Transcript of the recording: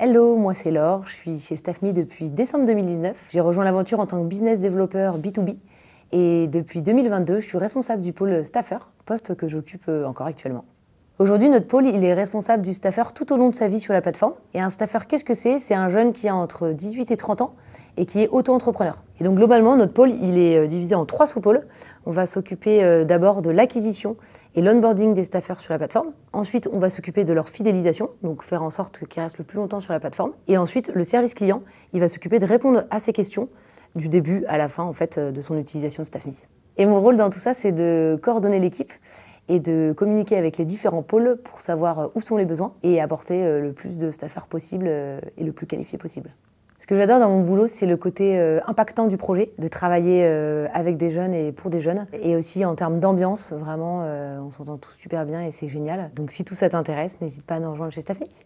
Hello, moi c'est Laure, je suis chez StaffMe depuis décembre 2019. J'ai rejoint l'aventure en tant que business développeur B2B et depuis 2022, je suis responsable du pôle Staffer, poste que j'occupe euh, encore actuellement. Aujourd'hui, notre pôle, il est responsable du staffer tout au long de sa vie sur la plateforme. Et un staffer, qu'est-ce que c'est C'est un jeune qui a entre 18 et 30 ans et qui est auto-entrepreneur. Et donc globalement, notre pôle, il est euh, divisé en trois sous-pôles. On va s'occuper euh, d'abord de l'acquisition et l'onboarding des staffers sur la plateforme. Ensuite, on va s'occuper de leur fidélisation, donc faire en sorte qu'ils restent le plus longtemps sur la plateforme. Et ensuite, le service client, il va s'occuper de répondre à ces questions du début à la fin en fait euh, de son utilisation de Staffme. Et mon rôle dans tout ça, c'est de coordonner l'équipe et de communiquer avec les différents pôles pour savoir euh, où sont les besoins et apporter euh, le plus de staffers possible euh, et le plus qualifié possible. Ce que j'adore dans mon boulot, c'est le côté impactant du projet, de travailler avec des jeunes et pour des jeunes. Et aussi en termes d'ambiance, vraiment, on s'entend tous super bien et c'est génial. Donc si tout ça t'intéresse, n'hésite pas à nous rejoindre chez Staffy.